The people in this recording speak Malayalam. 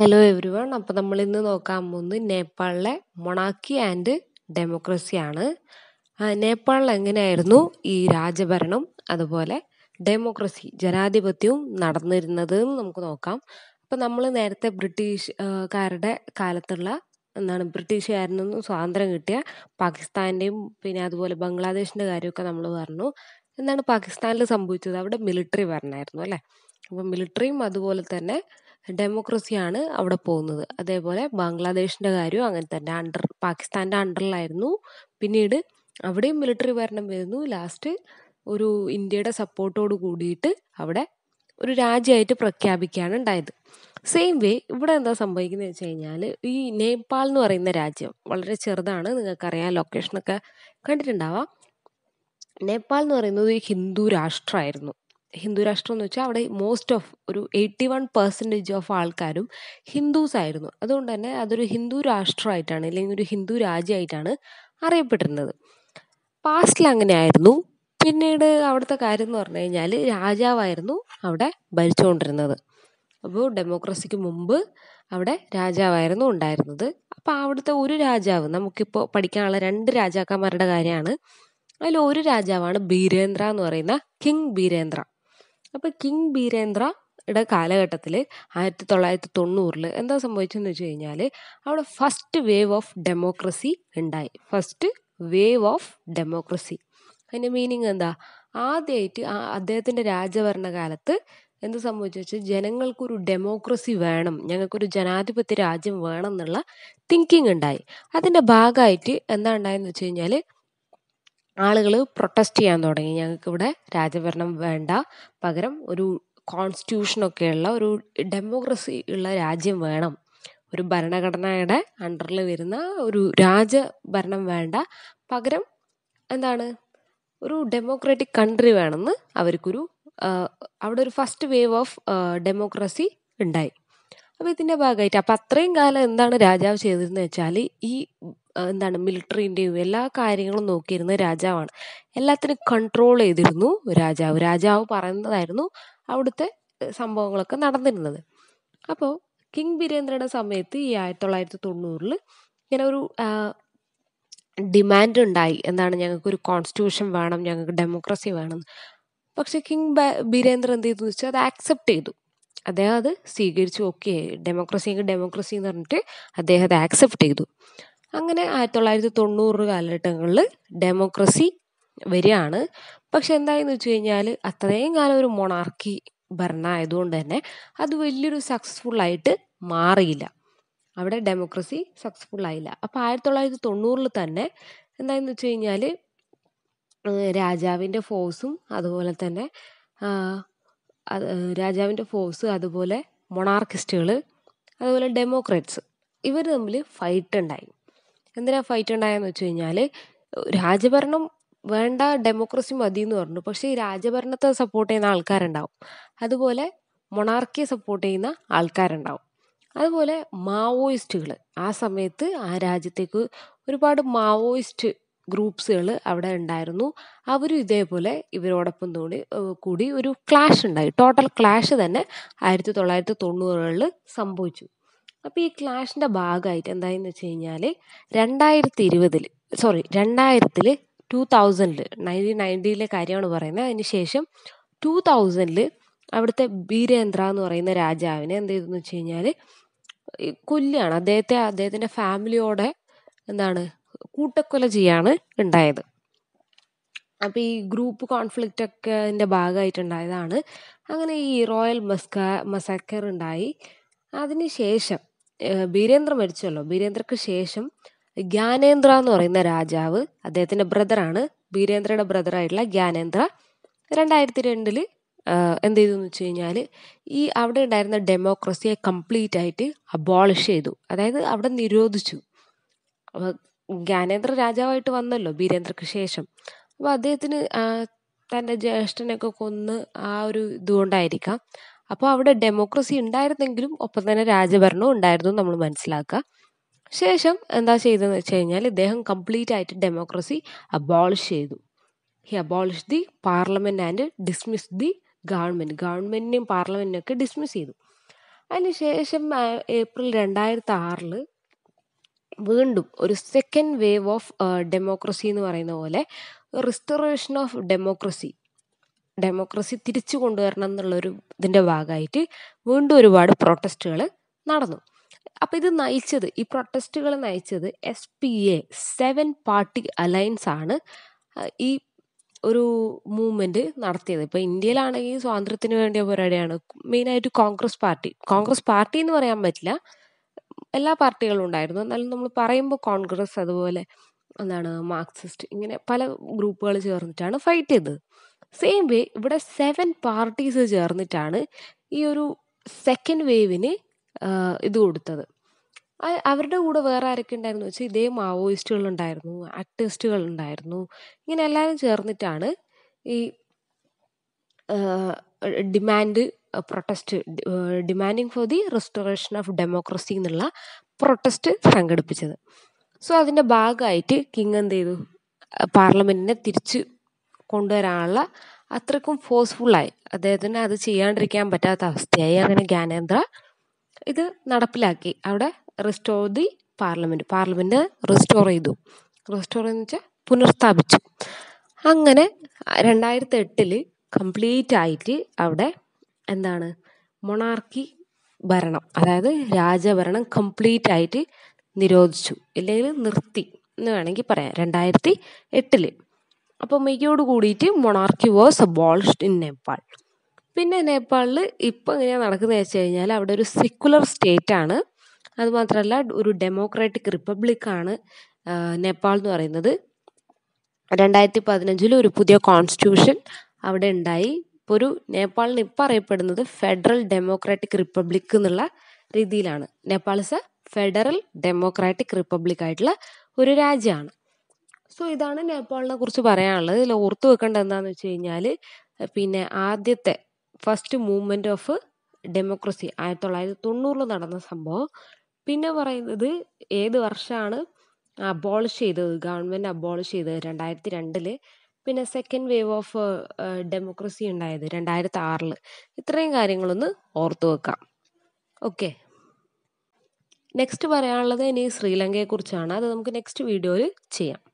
ഹലോ എവ്രി വൺ അപ്പോൾ നമ്മൾ ഇന്ന് നോക്കാൻ പോകുന്നത് നേപ്പാളിലെ മൊണാക്കി ആൻഡ് ഡെമോക്രസിയാണ് നേപ്പാളിൽ എങ്ങനെയായിരുന്നു ഈ രാജഭരണം അതുപോലെ ഡെമോക്രസി ജനാധിപത്യവും നടന്നിരുന്നത് നമുക്ക് നോക്കാം അപ്പോൾ നമ്മൾ നേരത്തെ ബ്രിട്ടീഷുകാരുടെ കാലത്തുള്ള എന്താണ് ബ്രിട്ടീഷുകാരിൽ നിന്നും സ്വാതന്ത്ര്യം കിട്ടിയ പാകിസ്ഥാൻ്റെയും പിന്നെ അതുപോലെ ബംഗ്ലാദേശിൻ്റെ കാര്യമൊക്കെ നമ്മൾ പറഞ്ഞു എന്താണ് പാകിസ്ഥാനിൽ സംഭവിച്ചത് അവിടെ മിലിറ്ററി ഭരണമായിരുന്നു അല്ലേ അപ്പോൾ മിലിറ്ററിയും അതുപോലെ തന്നെ ഡെമോക്രസിയാണ് അവിടെ പോകുന്നത് അതേപോലെ ബംഗ്ലാദേശിൻ്റെ കാര്യവും അങ്ങനെ തന്നെ അണ്ടർ പാകിസ്ഥാൻ്റെ അണ്ടറിലായിരുന്നു പിന്നീട് അവിടെയും മിലിറ്ററി ഭരണം വരുന്നു ലാസ്റ്റ് ഒരു ഇന്ത്യയുടെ സപ്പോർട്ടോട് കൂടിയിട്ട് അവിടെ ഒരു രാജ്യമായിട്ട് പ്രഖ്യാപിക്കുകയാണ് ഉണ്ടായത് സെയിം വേ ഇവിടെ എന്താ സംഭവിക്കുന്നത് വെച്ച് കഴിഞ്ഞാൽ ഈ നേപ്പാൾ എന്ന് പറയുന്ന രാജ്യം വളരെ ചെറുതാണ് നിങ്ങൾക്കറിയാം ലൊക്കേഷനൊക്കെ കണ്ടിട്ടുണ്ടാവാം നേപ്പാൾ എന്ന് പറയുന്നത് ഒരു ഹിന്ദു രാഷ്ട്രമായിരുന്നു ഹിന്ദു രാഷ്ട്രം എന്ന് വെച്ചാൽ അവിടെ മോസ്റ്റ് ഓഫ് ഒരു എയ്റ്റി വൺ പെർസെൻറ്റേജ് ഓഫ് ആൾക്കാരും ഹിന്ദുസ് ആയിരുന്നു അതുകൊണ്ട് തന്നെ അതൊരു ഹിന്ദു രാഷ്ട്രമായിട്ടാണ് അല്ലെങ്കിൽ ഒരു ഹിന്ദു രാജ്യമായിട്ടാണ് അറിയപ്പെട്ടിരുന്നത് പാസ്റ്റിൽ അങ്ങനെ ആയിരുന്നു പിന്നീട് അവിടുത്തെ കാര്യം എന്ന് പറഞ്ഞു കഴിഞ്ഞാൽ രാജാവായിരുന്നു അവിടെ ഭരിച്ചുകൊണ്ടിരുന്നത് അപ്പോൾ ഡെമോക്രസിക്ക് മുമ്പ് അവിടെ രാജാവായിരുന്നു ഉണ്ടായിരുന്നത് അപ്പോൾ അവിടുത്തെ ഒരു രാജാവ് നമുക്കിപ്പോൾ പഠിക്കാനുള്ള രണ്ട് രാജാക്കന്മാരുടെ കാര്യമാണ് അതിൽ ഒരു രാജാവാണ് ബീരേന്ദ്ര എന്ന് പറയുന്ന കിങ് ബീരേന്ദ്ര അപ്പോൾ കിങ് ബീരേന്ദ്ര യുടെ കാലഘട്ടത്തിൽ ആയിരത്തി തൊള്ളായിരത്തി തൊണ്ണൂറിൽ എന്താ സംഭവിച്ചതെന്ന് വെച്ച് കഴിഞ്ഞാൽ അവിടെ ഫസ്റ്റ് വേവ് ഓഫ് ഡെമോക്രസി ഉണ്ടായി ഫസ്റ്റ് വേവ് ഓഫ് ഡെമോക്രസി അതിൻ്റെ മീനിങ് എന്താ ആദ്യമായിട്ട് അദ്ദേഹത്തിൻ്റെ രാജഭരണകാലത്ത് എന്ത് സംഭവിച്ചു വെച്ചാൽ ജനങ്ങൾക്കൊരു ഡെമോക്രസി വേണം ഞങ്ങൾക്കൊരു ജനാധിപത്യ രാജ്യം വേണം എന്നുള്ള തിങ്കിങ് ഉണ്ടായി അതിൻ്റെ ഭാഗമായിട്ട് എന്താ ഉണ്ടായെന്ന് വെച്ച് കഴിഞ്ഞാൽ ആളുകൾ പ്രൊട്ടസ്റ്റ് ചെയ്യാൻ തുടങ്ങി ഞങ്ങൾക്കിവിടെ രാജഭരണം വേണ്ട പകരം ഒരു കോൺസ്റ്റിറ്റ്യൂഷനൊക്കെയുള്ള ഒരു ഡെമോക്രസി ഉള്ള രാജ്യം വേണം ഒരു ഭരണഘടനയുടെ അണ്ടറിൽ വരുന്ന ഒരു രാജഭരണം വേണ്ട പകരം എന്താണ് ഒരു ഡെമോക്രാറ്റിക് കൺട്രി വേണമെന്ന് അവർക്കൊരു അവിടെ ഒരു ഫസ്റ്റ് വേവ് ഓഫ് ഡെമോക്രസി ഉണ്ടായി അപ്പോൾ ഇതിൻ്റെ ഭാഗമായിട്ട് അപ്പം അത്രയും കാലം എന്താണ് രാജാവ് ചെയ്തിരുന്നത് വെച്ചാൽ ഈ എന്താണ് മിലിറ്ററിൻ്റെയും എല്ലാ കാര്യങ്ങളും നോക്കിയിരുന്ന രാജാവാണ് എല്ലാത്തിനും കൺട്രോൾ ചെയ്തിരുന്നു രാജാവ് രാജാവ് പറയുന്നതായിരുന്നു അവിടുത്തെ സംഭവങ്ങളൊക്കെ നടന്നിരുന്നത് അപ്പോൾ കിങ് ബിരേന്ദ്രയുടെ സമയത്ത് ഈ ആയിരത്തി തൊള്ളായിരത്തി തൊണ്ണൂറിൽ ഇങ്ങനെ ഒരു ഡിമാൻഡ് ഉണ്ടായി എന്താണ് ഞങ്ങൾക്ക് ഒരു കോൺസ്റ്റിറ്റ്യൂഷൻ വേണം ഞങ്ങൾക്ക് ഡെമോക്രസി വേണം പക്ഷേ കിങ് ബിരേന്ദ്ര എന്ത് ചെയ്തു വെച്ചാൽ അത് ആക്സെപ്റ്റ് ചെയ്തു അദ്ദേഹം അത് സ്വീകരിച്ചു ഓക്കെ ഡെമോക്രസിയെങ്കിൽ ഡെമോക്രസി എന്ന് പറഞ്ഞിട്ട് അദ്ദേഹം അത് ആക്സെപ്റ്റ് ചെയ്തു അങ്ങനെ ആയിരത്തി തൊള്ളായിരത്തി തൊണ്ണൂറ് കാലഘട്ടങ്ങളിൽ ഡെമോക്രസി വരികയാണ് പക്ഷെ എന്തായെന്ന് വെച്ച് കഴിഞ്ഞാൽ അത്രയും കാലം ഒരു മൊണാർക്കി ഭരണമായതുകൊണ്ട് തന്നെ അത് വലിയൊരു സക്സസ്ഫുള്ളായിട്ട് മാറിയില്ല അവിടെ ഡെമോക്രസി സക്സസ്ഫുൾ ആയില്ല അപ്പോൾ ആയിരത്തി തൊള്ളായിരത്തി തൊണ്ണൂറിൽ തന്നെ എന്തായെന്ന് വെച്ച് കഴിഞ്ഞാൽ രാജാവിൻ്റെ ഫോഴ്സും അതുപോലെ തന്നെ അത് രാജാവിൻ്റെ ഫോഴ്സ് അതുപോലെ മൊണാർക്കിസ്റ്റുകൾ അതുപോലെ ഡെമോക്രാറ്റ്സ് ഇവർ തമ്മിൽ ഫൈറ്റ് ഉണ്ടായി എന്തിനാ ഫൈറ്റ് ഉണ്ടായെന്ന് വെച്ച് കഴിഞ്ഞാൽ രാജഭരണം വേണ്ട ഡെമോക്രസി മതി എന്ന് പറഞ്ഞു പക്ഷേ ഈ രാജഭരണത്തെ സപ്പോർട്ട് ചെയ്യുന്ന ആൾക്കാരുണ്ടാവും അതുപോലെ മൊണാർക്കിയെ സപ്പോർട്ട് ചെയ്യുന്ന ആൾക്കാരുണ്ടാവും അതുപോലെ മാവോയിസ്റ്റുകൾ ആ സമയത്ത് ആ രാജ്യത്തേക്ക് ഒരുപാട് മാവോയിസ്റ്റ് ഗ്രൂപ്പ്സുകൾ അവിടെ ഉണ്ടായിരുന്നു അവരും ഇതേപോലെ ഇവരോടൊപ്പം തോണി കൂടി ഒരു ക്ലാഷ് ഉണ്ടായി ടോട്ടൽ ക്ലാഷ് തന്നെ ആയിരത്തി തൊള്ളായിരത്തി തൊണ്ണൂറുകളിൽ സംഭവിച്ചു അപ്പോൾ ഈ ക്ലാഷിൻ്റെ ഭാഗമായിട്ട് എന്തായെന്ന് വെച്ച് കഴിഞ്ഞാൽ രണ്ടായിരത്തി ഇരുപതിൽ സോറി രണ്ടായിരത്തിൽ ടു തൗസൻഡിൽ നയൻറ്റീൻ നയൻറ്റീനിലെ കാര്യമാണ് പറയുന്നത് അതിന് ശേഷം ടു തൗസൻഡിൽ അവിടുത്തെ ബീരേന്ദ്ര എന്ന് പറയുന്ന രാജാവിനെ എന്ത് ചെയ്തെന്ന് വെച്ച് കഴിഞ്ഞാൽ കൊല്ലുകയാണ് അദ്ദേഹത്തെ അദ്ദേഹത്തിൻ്റെ ഫാമിലിയോടെ എന്താണ് കൂട്ടക്കൊല ചെയ്യാണ് ഉണ്ടായത് അപ്പോൾ ഈ ഗ്രൂപ്പ് കോൺഫ്ലിക്റ്റ് ഒക്കെ എൻ്റെ ഭാഗമായിട്ടുണ്ടായതാണ് അങ്ങനെ ഈ റോയൽ മസ്ക മസാക്കർ ഉണ്ടായി അതിന് ശേഷം ബീരേന്ദ്ര മരിച്ചല്ലോ ബീരേന്ദ്രക്ക് ശേഷം ജ്ഞാനേന്ദ്ര എന്ന് പറയുന്ന രാജാവ് അദ്ദേഹത്തിൻ്റെ ബ്രദറാണ് ബീരേന്ദ്രയുടെ ബ്രദറായിട്ടുള്ള ജ്ഞാനേന്ദ്ര രണ്ടായിരത്തി രണ്ടിൽ എന്ത് ചെയ്തു എന്ന് വെച്ച് കഴിഞ്ഞാൽ ഈ അവിടെ ഉണ്ടായിരുന്ന ഡെമോക്രസിയെ കംപ്ലീറ്റ് ആയിട്ട് അബോളിഷ് ചെയ്തു അതായത് അവിടെ നിരോധിച്ചു ജ്ഞാനേന്ദ്ര രാജാവായിട്ട് വന്നല്ലോ ബീരേന്ദ്രക്ക് ശേഷം അപ്പോൾ അദ്ദേഹത്തിന് തൻ്റെ ജ്യേഷ്ഠനൊക്കെ കൊന്ന് ആ ഒരു ഇതുകൊണ്ടായിരിക്കാം അപ്പോൾ അവിടെ ഡെമോക്രസി ഉണ്ടായിരുന്നെങ്കിലും ഒപ്പം തന്നെ രാജഭരണവും ഉണ്ടായിരുന്നു നമ്മൾ മനസ്സിലാക്കുക ശേഷം എന്താ ചെയ്തതെന്ന് വെച്ച് കഴിഞ്ഞാൽ ഇദ്ദേഹം കംപ്ലീറ്റ് ആയിട്ട് ഡെമോക്രസി അബോളിഷ് ചെയ്തു he abolish the parliament and dismiss the government ഗവൺമെൻറ്റിനെയും പാർലമെൻറ്റിനെയും ഒക്കെ ഡിസ്മിസ് ചെയ്തു അതിന് ശേഷം ഏപ്രിൽ രണ്ടായിരത്തി ആറിൽ വീണ്ടും ഒരു സെക്കൻഡ് വേവ് ഓഫ് ഡെമോക്രസി എന്ന് പറയുന്ന പോലെ റിസ്റ്റോറേഷൻ ഓഫ് ഡെമോക്രസി ഡെമോക്രസി തിരിച്ചു കൊണ്ടുവരണം എന്നുള്ളൊരു ഇതിൻ്റെ ഭാഗമായിട്ട് വീണ്ടും ഒരുപാട് പ്രൊട്ടസ്റ്റുകൾ നടന്നു അപ്പോൾ ഇത് നയിച്ചത് ഈ പ്രൊട്ടസ്റ്റുകൾ നയിച്ചത് S P A seven party alliance ആണ് ഈ ഒരു മൂവ്മെൻറ്റ് നടത്തിയത് ഇപ്പോൾ ഇന്ത്യയിലാണെങ്കിൽ സ്വാതന്ത്ര്യത്തിന് വേണ്ടിയ പോരാടിയാണ് മെയിനായിട്ട് കോൺഗ്രസ് പാർട്ടി കോൺഗ്രസ് പാർട്ടി എന്ന് പറയാൻ പറ്റില്ല എല്ലാ പാർട്ടികളും ഉണ്ടായിരുന്നു എന്നാലും നമ്മൾ പറയുമ്പോൾ കോൺഗ്രസ് അതുപോലെ എന്താണ് മാർക്സിസ്റ്റ് ഇങ്ങനെ പല ഗ്രൂപ്പുകൾ ചേർന്നിട്ടാണ് ഫൈറ്റ് ചെയ്തത് സെയിം വേ ഇവിടെ സെവൻ പാർട്ടീസ് ചേർന്നിട്ടാണ് ഈ ഒരു സെക്കൻഡ് വേവിന് ഇത് കൊടുത്തത് അവരുടെ കൂടെ വേറെ ആരൊക്കെ ഉണ്ടായിരുന്നു വെച്ചാൽ ഇതേ മാവോയിസ്റ്റുകൾ ഉണ്ടായിരുന്നു ആക്ടിവിസ്റ്റുകൾ ഉണ്ടായിരുന്നു ഇങ്ങനെ എല്ലാവരും ചേർന്നിട്ടാണ് ഈ demand protest demanding for the restoration of democracy എന്നുള്ള പ്രൊട്ടസ്റ്റ് സംഘടിപ്പിച്ചത് സോ അതിൻ്റെ ഭാഗമായിട്ട് കിങ് എന്ത് ചെയ്തു പാർലമെൻറ്റിനെ തിരിച്ച് കൊണ്ടുവരാനുള്ള അത്രക്കും ഫോഴ്സ്ഫുള്ളായി അദ്ദേഹത്തിന് അത് ചെയ്യാണ്ടിരിക്കാൻ പറ്റാത്ത അവസ്ഥയായി അങ്ങനെ ജ്ഞാനേന്ദ്ര ഇത് നടപ്പിലാക്കി അവിടെ restore the parliament parliament restore ചെയ്തു റിസ്റ്റോർ എന്ന് വെച്ചാൽ പുനഃസ്ഥാപിച്ചു അങ്ങനെ രണ്ടായിരത്തി എട്ടിൽ കംപ്ലീറ്റ് ആയിട്ട് അവിടെ എന്താണ് മൊണാർക്കി ഭരണം അതായത് രാജഭരണം കംപ്ലീറ്റ് ആയിട്ട് നിരോധിച്ചു ഇല്ലെങ്കിൽ നിർത്തി എന്ന് വേണമെങ്കിൽ പറയാം രണ്ടായിരത്തി എട്ടിൽ അപ്പോൾ മെയ്യോട് കൂടിയിട്ട് monarchy was abolished in Nepal പിന്നെ നേപ്പാളിൽ ഇപ്പോൾ എങ്ങനെയാണ് നടക്കുന്നത് വെച്ച് കഴിഞ്ഞാൽ അവിടെ ഒരു സെക്കുലർ സ്റ്റേറ്റ് ആണ് അതുമാത്രമല്ല ഒരു ഡെമോക്രാറ്റിക് റിപ്പബ്ലിക് ആണ് നേപ്പാൾ എന്ന് പറയുന്നത് രണ്ടായിരത്തി പതിനഞ്ചിൽ ഒരു പുതിയ കോൺസ്റ്റിറ്റ്യൂഷൻ അവിടെ ഉണ്ടായി ഇപ്പോൾ ഒരു നേപ്പാളിന് ഇപ്പം അറിയപ്പെടുന്നത് ഫെഡറൽ ഡെമോക്രാറ്റിക് റിപ്പബ്ലിക് എന്നുള്ള രീതിയിലാണ് Nepal is a federal democratic republic ആയിട്ടുള്ള ഒരു രാജ്യമാണ് സോ ഇതാണ് നേപ്പാളിനെ കുറിച്ച് പറയാനുള്ളത് ഇതിൽ ഓർത്തു വെക്കേണ്ടത് എന്താണെന്ന് വെച്ച് കഴിഞ്ഞാൽ പിന്നെ ആദ്യത്തെ ഫസ്റ്റ് മൂവ്മെൻറ്റ് ഓഫ് ഡെമോക്രസി ആയിരത്തി തൊള്ളായിരത്തി തൊണ്ണൂറിൽ നടന്ന സംഭവം പിന്നെ പറയുന്നത് ഏത് വർഷമാണ് അബോളിഷ് ചെയ്തത് ഗവൺമെൻറ് അബോളിഷ് ചെയ്തത് രണ്ടായിരത്തി രണ്ടിൽ പിന്നെ സെക്കൻഡ് വേവ് ഓഫ് ഡെമോക്രസി ഉണ്ടായത് രണ്ടായിരത്തി ആറില് ഇത്രയും കാര്യങ്ങളൊന്ന് ഓർത്തു വെക്കാം ഓക്കെ നെക്സ്റ്റ് പറയാനുള്ളത് ഇനി ശ്രീലങ്കയെക്കുറിച്ചാണ് അത് നമുക്ക് നെക്സ്റ്റ് വീഡിയോയിൽ ചെയ്യാം